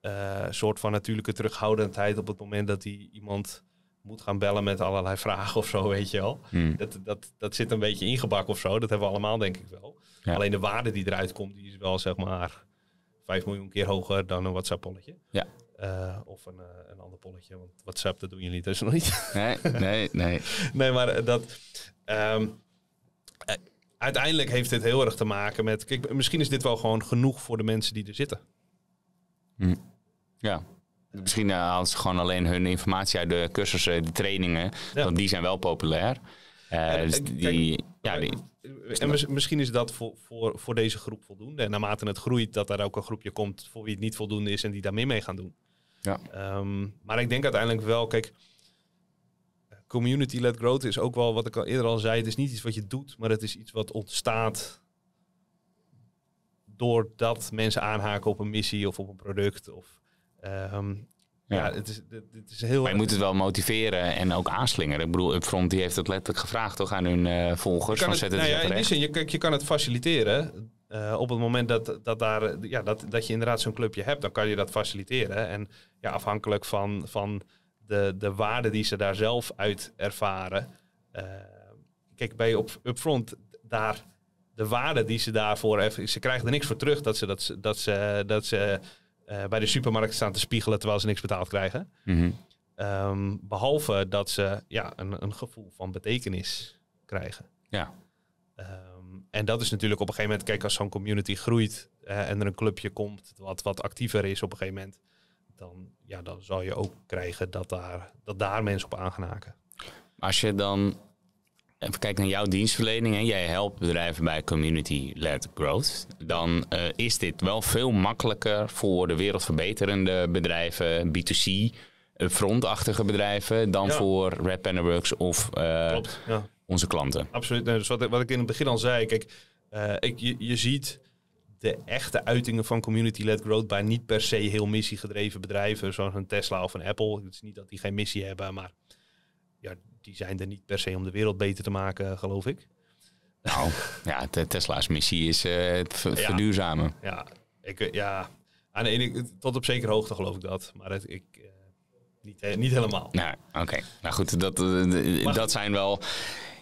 eh, soort van natuurlijke terughoudendheid op het moment dat hij iemand moet gaan bellen met allerlei vragen of zo, weet je wel. Hmm. Dat, dat, dat zit een beetje ingebakken of zo. Dat hebben we allemaal, denk ik wel. Alleen de waarde die eruit komt, die is wel zeg maar 5 miljoen keer hoger dan een WhatsApp-polletje. Ja. Eh, of een, eh, een ander polletje, want WhatsApp, dat doen jullie dus nog niet. Nee, nee, nee. nee, maar eh, dat... Ehm, uiteindelijk heeft dit heel erg te maken met... Kijk, misschien is dit wel gewoon genoeg voor de mensen die er zitten. Hmm. Ja. Misschien uh, gewoon alleen hun informatie uit de cursussen, de trainingen. Want die zijn wel populair. Eh, dus die, ja, die, eh, en misschien is dat voor, voor, voor deze groep voldoende. En naarmate het groeit, dat er ook een groepje komt voor wie het niet voldoende is en die daar meer mee gaan doen. Ja. Ehm, maar ik denk uiteindelijk wel, kijk, community-led growth is ook wel wat ik al eerder al zei. Het is niet iets wat je doet, maar het is iets wat ontstaat doordat mensen aanhaken op een missie of op een product. Of, Um, ja. het is, het is heel. Maar je moet het wel motiveren en ook aanslingeren. Ik bedoel, Upfront die heeft het letterlijk gevraagd toch aan hun eh, volgers. Van het nou ja, in die zin, je, je kan het faciliteren. Eh, op het moment dat, dat, daar, ja, dat, dat je inderdaad zo'n clubje hebt, dan kan je dat faciliteren. En ja, afhankelijk van, van de, de waarde die ze daar zelf uit ervaren. Uh, kijk, bij op, Upfront, daar, de waarde die ze daarvoor hebben, ze krijgen er niks voor terug dat ze, dat ze, dat ze, dat ze eh, bij de supermarkt staan te spiegelen terwijl ze niks betaald krijgen. Mhm. Ehm, behalve dat ze ja, een, een, gevoel van betekenis krijgen. Ja. Ehm, en dat is natuurlijk op een gegeven moment, kijk, als zo'n community groeit en er een clubje komt wat, wat actiever is op een gegeven moment, dan, ja, dan zal je ook krijgen dat daar, dat daar mensen op aangenaken. Als je dan even kijken naar jouw dienstverlening en jij helpt bedrijven bij community-led growth, dan eh, is dit wel veel makkelijker voor de wereldverbeterende bedrijven, B2C, eh, frontachtige bedrijven, dan voor Red and Works of eh, onze klanten. Absoluut. dus wat, wat, ik in het begin al zei, kijk, ik, je, je ziet de echte uitingen van community-led growth bij niet per se heel missiegedreven bedrijven, zoals een Tesla of een Apple. Het is niet dat die geen missie hebben, maar ja, die zijn er niet per se om de wereld beter te maken, eh, geloof ik. Nou, ja, Tesla's missie is eh, het ja, verduurzamen. Ja, ik, eh, ja. Aan ene, tot op zekere hoogte geloof ik dat. Maar het, ik, niet, niet helemaal. Nou, oké. Nou goed, dat, dat zijn wel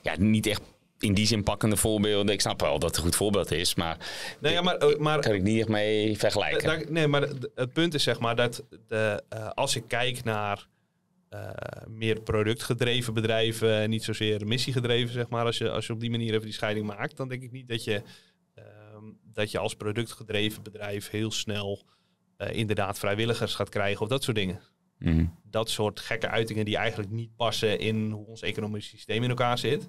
ja, niet echt in die zin pakkende voorbeelden. Ik snap wel dat het een goed voorbeeld is, maar, nee, ja, maar, maar kan ik niet echt mee vergelijken. nee, maar het punt is zeg maar dat de, als ik kijk naar eh, meer productgedreven bedrijven niet zozeer missiegedreven, zeg maar. Als je, als je op die manier even die scheiding maakt, dan denk ik niet dat je, ehm, dat je als productgedreven bedrijf heel snel eh, inderdaad vrijwilligers gaat krijgen of dat soort dingen. Mhm. Dat soort gekke uitingen die eigenlijk niet passen in hoe ons economisch systeem in elkaar zit.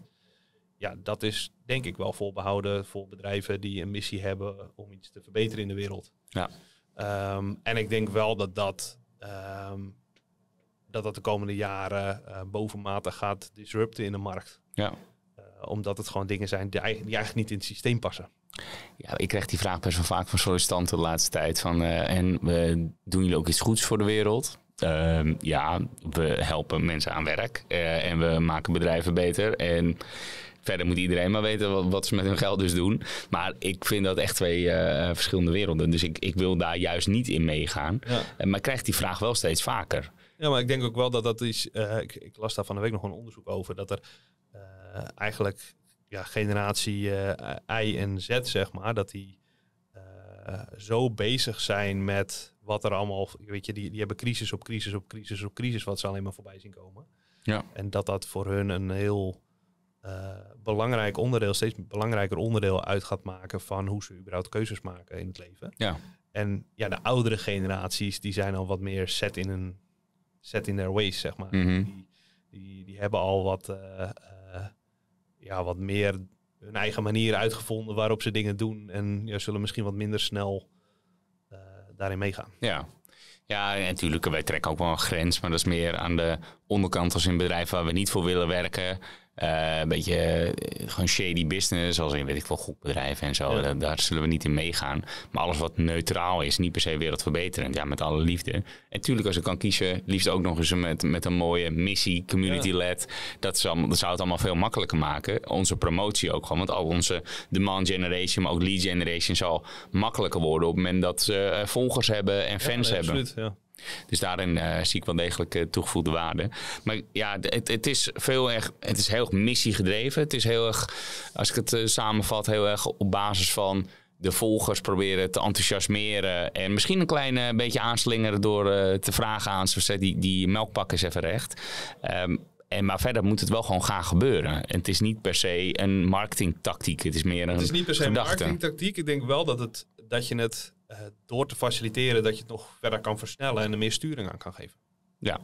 Ja, dat is denk ik wel voorbehouden voor bedrijven die een missie hebben om iets te verbeteren in de wereld. Ja. Ehm, en ik denk wel dat dat ehm, dat dat de komende jaren uh, bovenmatig gaat disrupten in de markt. Ja. Eh, omdat het gewoon dingen zijn die, eigenlijk niet in het systeem passen. Ja, ik krijg die vraag best wel vaak van sollicitanten de laatste tijd. Van, uh, en doen jullie ook iets goeds voor de wereld? Ehm, ja, we helpen mensen aan werk en we maken bedrijven beter. En verder moet iedereen maar weten wat, wat, ze met hun geld dus doen. Maar ik vind dat echt twee verschillende werelden. Dus ik, ik wil daar juist niet in meegaan. maar krijg die vraag wel steeds vaker. Ja, maar ik denk ook wel dat dat is. Eh, ik, las daar van de week nog een onderzoek over. Dat er eh, eigenlijk ja, generatie eh, I en Z, zeg maar, dat die zo bezig zijn met wat er allemaal. Weet je, die, die hebben crisis op crisis op crisis op crisis, wat ze alleen maar voorbij zien komen. Ja. En dat dat voor hun een heel belangrijk onderdeel, steeds belangrijker onderdeel uit gaat maken van hoe ze überhaupt keuzes maken in het leven. Ja. En ja, de oudere generaties die zijn al wat meer set in een Setting in their ways, zeg maar. Mhm. die, die, die, hebben al wat, eh, eh, ja, wat meer hun eigen manier uitgevonden waarop ze dingen doen. En ja, zullen misschien wat minder snel eh, daarin meegaan. Ja, ja, en natuurlijk, wij trekken ook wel een grens, maar dat is meer aan de onderkant als in bedrijven waar we niet voor willen werken. Eh, een beetje eh, gewoon shady business, als in weet ik veel, gokbedrijven en zo. Daar, zullen we niet in meegaan. Maar alles wat neutraal is, niet per se wereldverbeterend. Ja, met alle liefde. En natuurlijk, als ik kan kiezen, liefst ook nog eens met, met een mooie missie, community-led. Dat, zou, zou het allemaal veel makkelijker maken. Onze promotie ook gewoon. Want al onze demand generation, maar ook lead generation zal makkelijker worden op het moment dat ze eh, volgers hebben en fans hebben. Absoluut, ja. Dus daarin eh, zie ik wel degelijk eh, toegevoegde waarde. Maar ja, het, het, is veel erg, het is heel erg missiegedreven. Het is heel erg, als ik het eh, samenvat, heel erg op basis van de volgers proberen te enthousiasmeren. En misschien een klein beetje aanslingeren door te vragen aan ze, die, die melkpak is even recht. Ehm, en maar verder moet het wel gewoon gaan gebeuren. En het is niet per se een marketingtactiek. Het is meer een. Het is niet per se een marketingtactiek. Ik denk wel dat, het, dat je het eh, door te faciliteren dat je het nog verder kan versnellen en er meer sturing aan kan geven. Ja,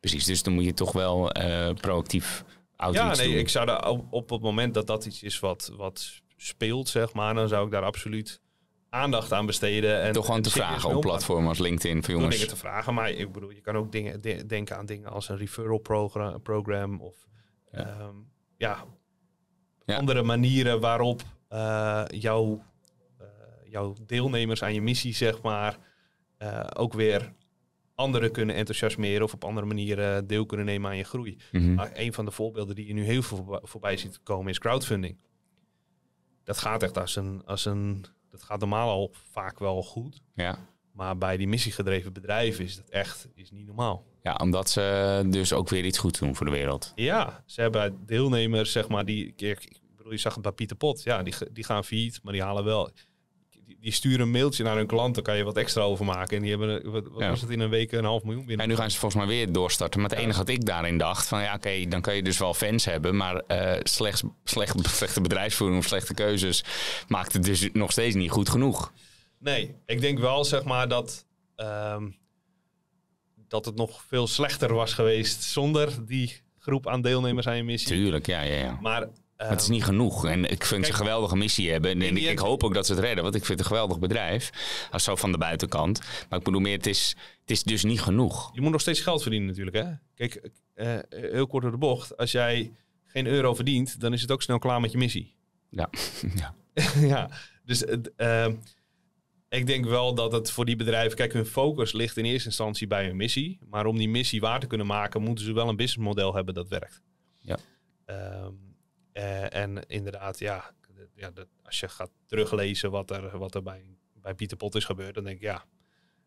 precies. Dus dan moet je toch wel eh, proactief ja, nee, ik zou daar op, het moment dat dat iets is wat, wat speelt, zeg maar, dan zou ik daar absoluut aandacht aan besteden. En, toch gewoon te vragen op platformen als LinkedIn voor jongens. Dingen te vragen, maar ik bedoel, je kan ook dingen, denken aan dingen als een referral program, of ehm, ja. ja, andere manieren waarop uh, jouw jouw deelnemers aan je missie, zeg maar, uh, ook weer anderen kunnen enthousiasmeren of op andere manieren deel kunnen nemen aan je groei. Mm Maar een van de voorbeelden die je nu heel veel voorbij ziet komen is crowdfunding. Dat gaat echt als een, als een dat gaat normaal al vaak wel goed. Ja. Maar bij die missiegedreven bedrijven is dat echt is niet normaal. Ja, omdat ze dus ook weer iets goed doen voor de wereld. Ja, ze hebben deelnemers, zeg maar, die. Ik, bedoel, je zag het bij Pieter Pot. Ja, die, die gaan failliet, maar die halen wel die sturen een mailtje naar hun klant, daar kan je wat extra over maken. En die hebben, wat, wat was het in een week, een half miljoen binnen. En nu gaan ze volgens mij weer doorstarten. Maar het enige wat ik daarin dacht, van ja, oké, dan kan je dus wel fans hebben, maar eh, slecht, slechte bedrijfsvoering of slechte keuzes maakt het dus nog steeds niet goed genoeg. Nee, ik denk wel, zeg maar, dat, ehm, dat het nog veel slechter was geweest zonder die groep aan deelnemers aan je missie. Tuurlijk, ja, ja, ja. Maar het is niet genoeg. En ik vind ze een geweldige missie hebben. En, ik, hoop ook dat ze het redden. Want ik vind het een geweldig bedrijf. Als zo van de buitenkant. Maar ik bedoel meer, het is, het is dus niet genoeg. Je moet nog steeds geld verdienen natuurlijk. Hè? Kijk, eh, heel kort door de bocht. Als jij geen euro verdient, dan is het ook snel klaar met je missie. Ja. ja. ja. Dus eh, ik denk wel dat het voor die bedrijven... Kijk, hun focus ligt in eerste instantie bij hun missie. Maar om die missie waar te kunnen maken... moeten ze wel een businessmodel hebben dat werkt. Ja. Ehm, eh, en inderdaad, ja, ja dat, als je gaat teruglezen wat er, wat er bij, bij Pieter Pot is gebeurd, dan denk ik ja,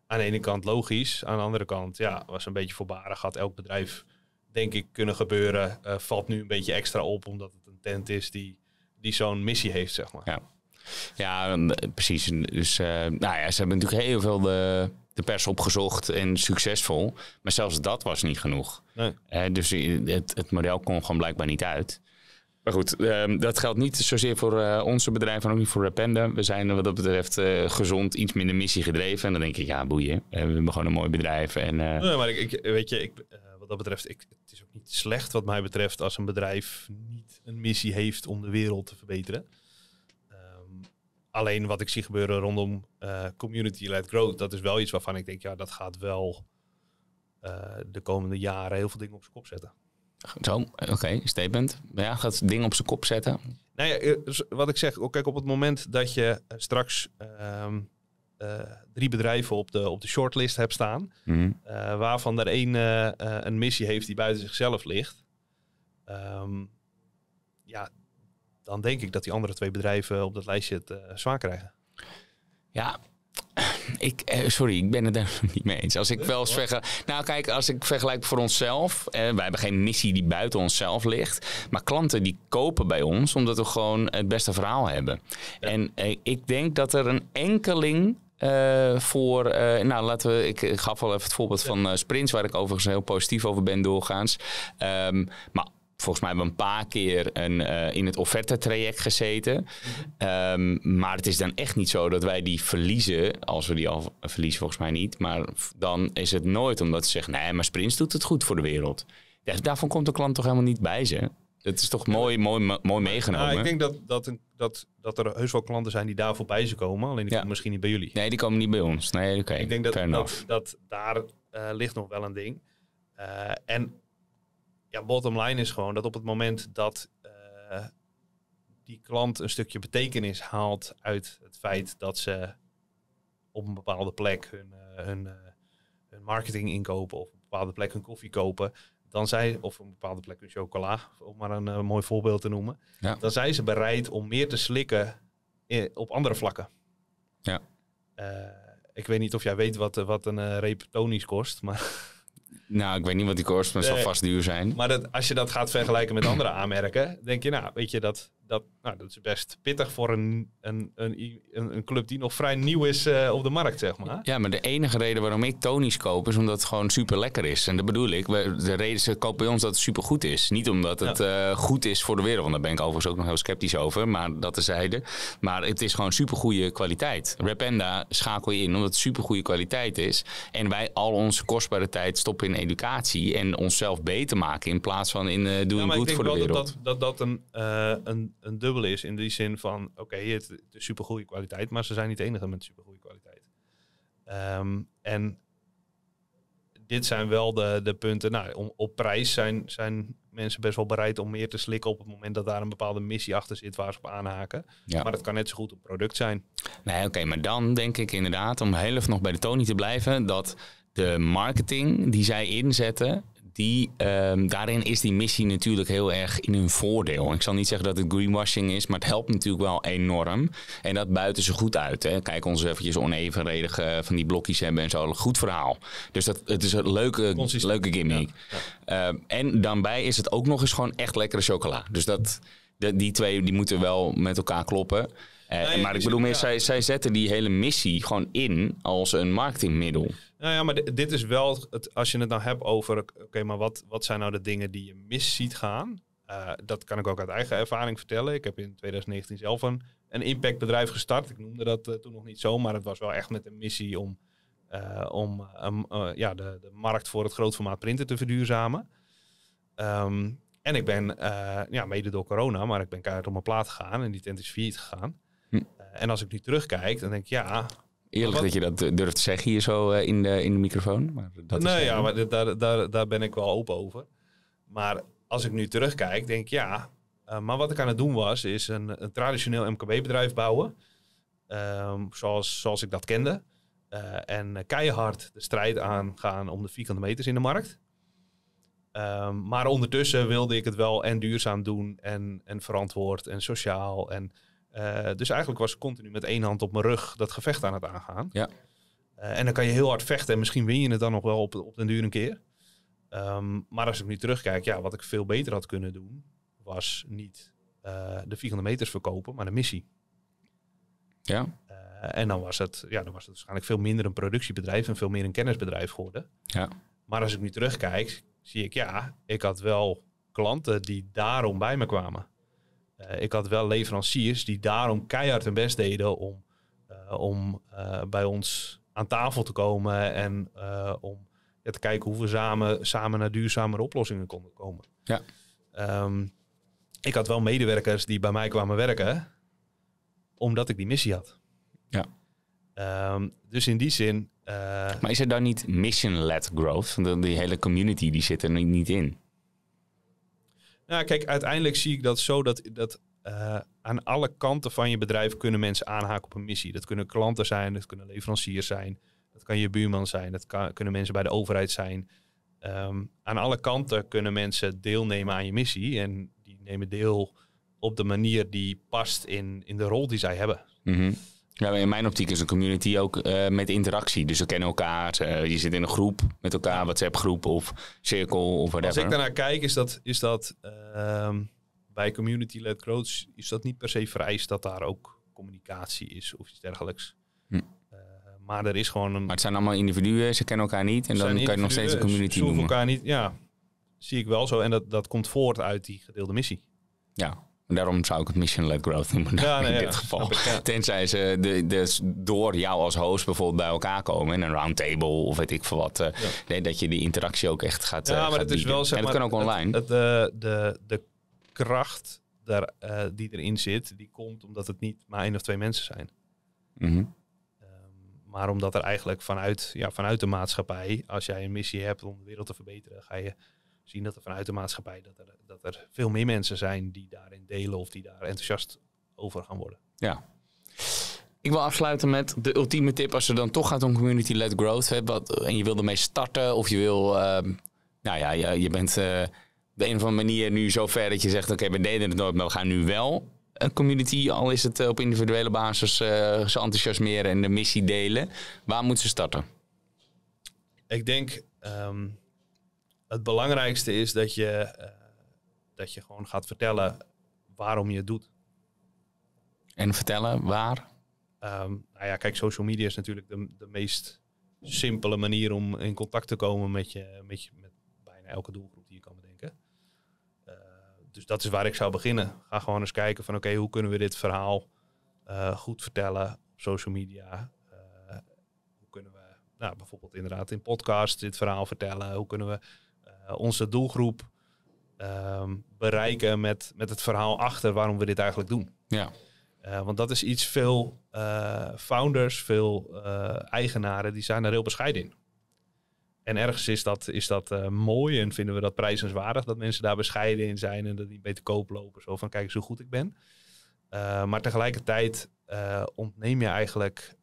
aan de ene kant logisch, aan de andere kant ja, was een beetje voorbarig. Had elk bedrijf, denk ik, kunnen gebeuren. Eh, valt nu een beetje extra op, omdat het een tent is die, die zo'n missie heeft, zeg maar. Ja, ja eh, precies. Dus nou ja, ze hebben natuurlijk heel veel de, de pers opgezocht en succesvol. Maar zelfs dat was niet genoeg. Nee. dus het, het model kon gewoon blijkbaar niet uit. Maar goed, ehm, dat geldt niet zozeer voor eh, onze bedrijven en ook niet voor Rapenda. We zijn wat dat betreft eh, gezond, iets minder missiegedreven. En dan denk ik, ja, boeien. Eh, we hebben gewoon een mooi bedrijf. En, nee, maar ik, weet je, ik, wat dat betreft, ik, het is ook niet slecht wat mij betreft als een bedrijf niet een missie heeft om de wereld te verbeteren. Ehm, alleen wat ik zie gebeuren rondom community-led growth, dat is wel iets waarvan ik denk, ja, dat gaat wel de komende jaren heel veel dingen op zijn kop zetten. Zo, oké, okay, statement. Ja, gaat het ding op zijn kop zetten. Nou ja, eh, wat ik zeg, kijk, op het moment dat je eh, straks ehm, eh, drie bedrijven op de, op de shortlist hebt staan, mhm. waarvan er één een missie heeft die buiten zichzelf ligt, ehm, ja, dan denk ik dat die andere twee bedrijven op dat lijstje het zwaar krijgen. Ja, ik, eh, sorry, ik ben het daar niet mee eens. Als ik wel eens Nou, kijk, als ik vergelijk voor onszelf. Eh, wij hebben geen missie die buiten onszelf ligt. Maar klanten die kopen bij ons omdat we gewoon het beste verhaal hebben. En eh, ik denk dat er een enkeling eh, voor, nou laten we, ik, gaf al even het voorbeeld van Sprint, sprints, waar ik overigens heel positief over ben doorgaans. Ehm, maar volgens mij hebben we een paar keer een, eh, in het offertetraject gezeten. Ehm, maar het is dan echt niet zo dat wij die verliezen. Als we die al verliezen, volgens mij niet. Maar dan is het nooit omdat ze zeggen: nee, maar Sprint doet het goed voor de wereld. Ja, daarvan komt de klant toch helemaal niet bij ze. Het is toch mooi, mooi, mooi meegenomen. ik denk dat, dat, dat, dat er heus wel klanten zijn die daar bij ze komen. Alleen die komen misschien niet bij jullie. Nee, die komen niet bij ons. Nee, oké. Ik denk dat, dat, dat, daar eh, ligt nog wel een ding. Uh, en ja, bottom line is gewoon dat op het moment dat eh, die klant een stukje betekenis haalt uit het feit dat ze op een bepaalde plek hun, eh, hun, eh, hun, marketing inkopen of op een bepaalde plek hun koffie kopen, dan zijn of op een bepaalde plek hun chocola, om maar een mooi voorbeeld te noemen, dan zijn ze bereid om meer te slikken op andere vlakken. Ja. ik weet niet of jij weet wat, wat een tonisch kost, maar Nou, ik weet niet wat die kost, maar vast duur zijn. Maar dat, als je dat gaat vergelijken met andere aanmerken, denk je, nou, weet je, dat, dat, nou, dat is best pittig voor een, een, een, een club die nog vrij nieuw is eh, op de markt, zeg maar. Ja, maar de enige reden waarom ik Tony's koop is omdat het gewoon super lekker is. En dat bedoel ik. De reden ze kopen bij ons dat het super goed is. Niet omdat het eh, goed is voor de wereld. Want daar ben ik overigens ook nog heel sceptisch over. Maar dat tezijde. Maar het is gewoon super goede kwaliteit. Rapenda schakel je in omdat het super goede kwaliteit is. En wij al onze kostbare tijd stoppen in educatie. En onszelf beter maken in plaats van in uh, doen goed voor de wereld. Ik denk wel dat dat, dat, dat een, eh, een een dubbel is. In die zin van, oké, het, het, is supergoeie kwaliteit, maar ze zijn niet de enige met supergoeie kwaliteit. Ehm, en dit zijn wel de, de punten. Nou, om, op prijs zijn, zijn mensen best wel bereid om meer te slikken op het moment dat daar een bepaalde missie achter zit waar ze op aanhaken. Ja. Maar dat kan net zo goed op product zijn. Nee, oké, maar dan denk ik inderdaad, om heel even nog bij de Tony te blijven, dat de marketing die zij inzetten, die, ehm, daarin is die missie natuurlijk heel erg in hun voordeel. Ik zal niet zeggen dat het greenwashing is, maar het helpt natuurlijk wel enorm. En dat buiten ze goed uit. Hè. Kijk, ons eventjes onevenredig eh, van die blokjes hebben en zo. Goed verhaal. Dus dat, het is een leuke, leuke gimmick. Ja, ja. Ehm, en daarbij is het ook nog eens gewoon echt lekkere chocola. Dus dat, die twee die moeten wel met elkaar kloppen. Eh, maar ik bedoel meer, zij, zij zetten die hele missie gewoon in als een marketingmiddel. Nou ja, maar dit, is wel, het, als je het nou hebt over, oké, maar wat, wat zijn nou de dingen die je mis ziet gaan? Eh, dat kan ik ook uit eigen ervaring vertellen. Ik heb in 2019 zelf een, impactbedrijf gestart. Ik noemde dat eh, toen nog niet zo, maar het was wel echt met een missie om, om ja, de, de, markt voor het grootformaat printen te verduurzamen. Ehm, en ik ben, ja, mede door corona, maar ik ben keihard op mijn plaat gegaan en die tent is failliet gegaan en als ik nu terugkijk, dan denk ik ja. Eerlijk dat je dat durft te zeggen hier zo eh, in, de, in de microfoon. Maar dat nee, ja, daar, daar, daar ben ik wel open over. Maar als ik nu terugkijk, denk ik ja. Eh, maar wat ik aan het doen was, is een, een traditioneel MKB-bedrijf bouwen. Ehm, zoals, zoals ik dat kende. Eh, en keihard de strijd aangaan om de vierkante meters in de markt. Ehm, maar ondertussen wilde ik het wel en duurzaam doen en, en verantwoord en sociaal. En eh, dus eigenlijk was ik continu met één hand op mijn rug dat gevecht aan het aangaan. Ja. Eh, en dan kan je heel hard vechten en misschien win je het dan nog wel op, op den duur een keer. Ehm, maar als ik nu terugkijk, ja, wat ik veel beter had kunnen doen, was niet eh, de vierkante meters verkopen, maar de missie. Ja. en dan was, het, ja, dan was het waarschijnlijk veel minder een productiebedrijf en veel meer een kennisbedrijf geworden. Ja. Maar als ik nu terugkijk, zie ik ja, ik had wel klanten die daarom bij me kwamen. Eh, ik had wel leveranciers die daarom keihard hun best deden om, eh, om eh, bij ons aan tafel te komen en om te kijken hoe we samen, samen naar duurzamere oplossingen konden komen. Ja. Ehm, ik had wel medewerkers die bij mij kwamen werken, omdat ik die missie had. Ja. Ehm, dus in die zin. maar is er dan niet mission-led growth? Die hele community die zit er niet in. Nou, kijk, uiteindelijk zie ik dat zo dat, dat eh, aan alle kanten van je bedrijf kunnen mensen aanhaken op een missie. Dat kunnen klanten zijn, dat kunnen leveranciers zijn, dat kan je buurman zijn, dat kan, kunnen mensen bij de overheid zijn. Ehm, aan alle kanten kunnen mensen deelnemen aan je missie en die nemen deel op de manier die past in, in de rol die zij hebben. Mm ja, in mijn optiek is een community ook eh, met interactie. Dus we kennen elkaar. Eh, je zit in een groep met elkaar, WhatsApp-groep of cirkel of whatever. Als ik daarnaar kijk, is dat, is dat ehm, bij community-led growth is dat niet per se vereist dat daar ook communicatie is of iets dergelijks. Hm. Eh, maar er is gewoon een. Maar het zijn allemaal individuen, ze kennen elkaar niet. En dan kan je nog steeds een community noemen. elkaar niet, ja. Zie ik wel zo. En dat, dat komt voort uit die gedeelde missie. Ja, Daarom zou ik het mission-led growth noemen ja, nee, in dit geval. Tenzij ze de, de, door jou als host bijvoorbeeld bij elkaar komen in een roundtable of weet ik veel wat. Eh, dat je die interactie ook echt gaat. Ja, eh, maar het is wel zeg En dat kan ook online. Het, eh, de, de, kracht daar, uh, die erin zit, die komt omdat het niet maar één of twee mensen zijn. Mhm. Ehm, maar omdat er eigenlijk vanuit, ja, vanuit de maatschappij, als jij een missie hebt om de wereld te verbeteren, ga je zien dat er vanuit de maatschappij dat er, dat er veel meer mensen zijn die daarin delen of die daar enthousiast over gaan worden. Ja. Ik wil afsluiten met de ultieme tip als er dan toch gaat om community-led growth. Hè, wat, en je wil ermee starten of je wil, ehm, nou ja, je, bent eh, de een of andere manier nu zover dat je zegt, oké, we deden het nooit, maar we gaan nu wel een community, al is het eh, op individuele basis, uh, eh, ze enthousiasmeren en de missie delen. Waar moeten ze starten? Ik denk ehm, het belangrijkste is dat je, eh, dat je gewoon gaat vertellen waarom je het doet. En vertellen waar? Ehm, nou ja, kijk, social media is natuurlijk de, de meest simpele manier om in contact te komen met je, met, bijna elke doelgroep die je kan bedenken. Eh, dus dat is waar ik zou beginnen. Ga gewoon eens kijken van oké, hoe kunnen we dit verhaal eh, goed vertellen op social media? hoe kunnen we nou, bijvoorbeeld inderdaad in podcast dit verhaal vertellen? Hoe kunnen we eh, onze doelgroep ehm, bereiken met, met het verhaal achter waarom we dit eigenlijk doen. Ja. Eh, want dat is iets veel eh, founders, veel eigenaren, die zijn er heel bescheiden in. En ergens is dat, is dat mooi en vinden we dat prijzenswaardig dat mensen daar bescheiden in zijn en dat die beter koop lopen. Zo van kijk eens hoe goed ik ben. maar tegelijkertijd ontneem je eigenlijk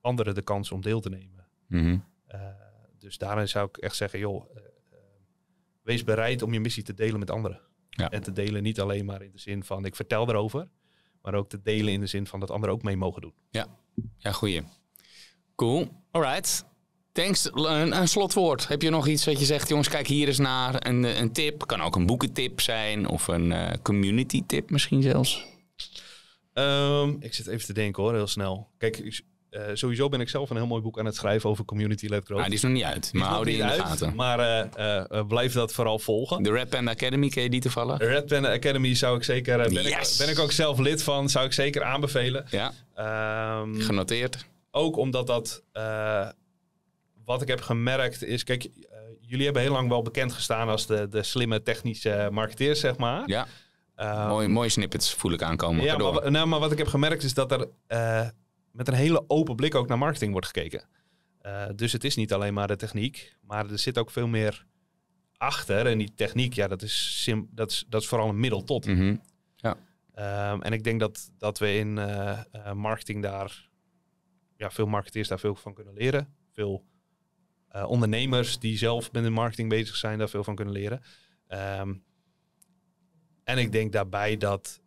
anderen de kans om deel te nemen. Mhm. dus daarin zou ik echt zeggen, joh, wees bereid om je missie te delen met anderen. Ja. En te delen niet alleen maar in de zin van ik vertel erover, maar ook te delen in de zin van dat anderen ook mee mogen doen. Ja, ja goeie. Cool. right. Thanks. Een, een, slotwoord. Heb je nog iets wat je zegt, jongens, kijk hier eens naar. Een, eh, een tip. Kan ook een boekentip zijn of een eh, community tip misschien zelfs. Ehm, ik zit even te denken hoor, heel snel. Kijk, eh, sowieso ben ik zelf een heel mooi boek aan het schrijven over community-led growth. Nou, die is nog niet uit, maar hou die in de gaten. Maar eh, eh, blijf dat vooral volgen. De Red Panda Academy, ken je die toevallen? Red Panda Academy zou ik zeker, ben, yes. ik, ben ik ook zelf lid van, zou ik zeker aanbevelen. Ja, ehm, genoteerd. Ook omdat dat, wat ik heb gemerkt is, kijk, jullie hebben heel lang wel bekend gestaan als de, de slimme technische marketeers, zeg maar. Ja. Um, mooie, mooie snippets voel ik aankomen. Ja, maar, nou, maar, wat ik heb gemerkt is dat er met een hele open blik ook naar marketing wordt gekeken. Eh, dus het is niet alleen maar de techniek, maar er zit ook veel meer achter. En die techniek, ja, dat is, sim, dat is, dat is vooral een middel tot. Mhm. ja. Ehm, en ik denk dat, dat we in eh, eh, marketing daar, ja, veel marketeers daar veel van kunnen leren. Veel ondernemers die zelf met de marketing bezig zijn, daar veel van kunnen leren. Ehm, en ik denk daarbij dat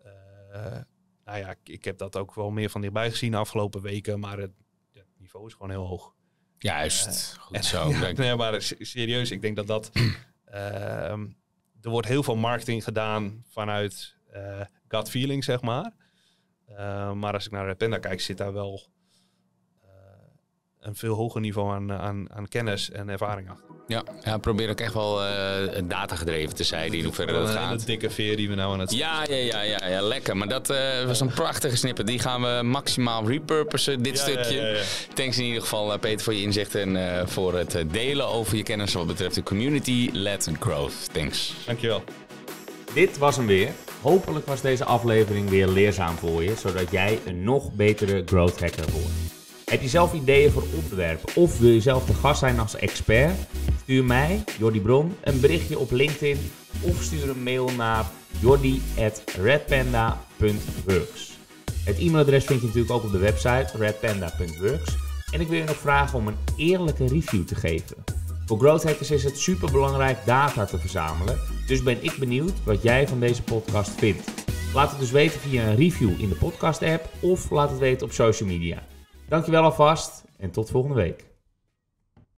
nou ja, ik, heb dat ook wel meer van dichtbij gezien de afgelopen weken. Maar het, het niveau is gewoon heel hoog. Juist, eh, goed zo. nee, maar serieus, ik denk dat dat... Ehm, er wordt heel veel marketing gedaan vanuit eh, gut feeling, zeg maar. Eh, maar als ik naar de Panda kijk, zit daar wel een veel hoger niveau aan, aan, aan kennis en ervaring achter. Ja, ja probeer ook echt wel eh, datagedreven data gedreven te zijn in hoeverre dat gaat. Een dikke veer die we nou aan het... Ja, ja, ja, ja, ja lekker. Maar dat eh, was een prachtige snipper. Die gaan we maximaal repurposen, dit stukje. Thanks in ieder geval, eh, Peter, voor je inzichten en voor het delen over je kennis wat betreft de community led growth. Thanks. Dankjewel. Dit was hem weer. Hopelijk was deze aflevering weer leerzaam voor je, zodat jij een nog betere growth hacker wordt. Heb je zelf ideeën voor onderwerpen of wil je zelf de gast zijn als expert? Stuur mij, Jordi Bron, een berichtje op LinkedIn of stuur een mail naar jordi.redpanda.works. Het e-mailadres vind je natuurlijk ook op de website redpanda.works. En ik wil je nog vragen om een eerlijke review te geven. Voor growth hackers is het superbelangrijk data te verzamelen, dus ben ik benieuwd wat jij van deze podcast vindt. Laat het dus weten via een review in de podcast app of laat het weten op social media. Dankjewel alvast en tot volgende week.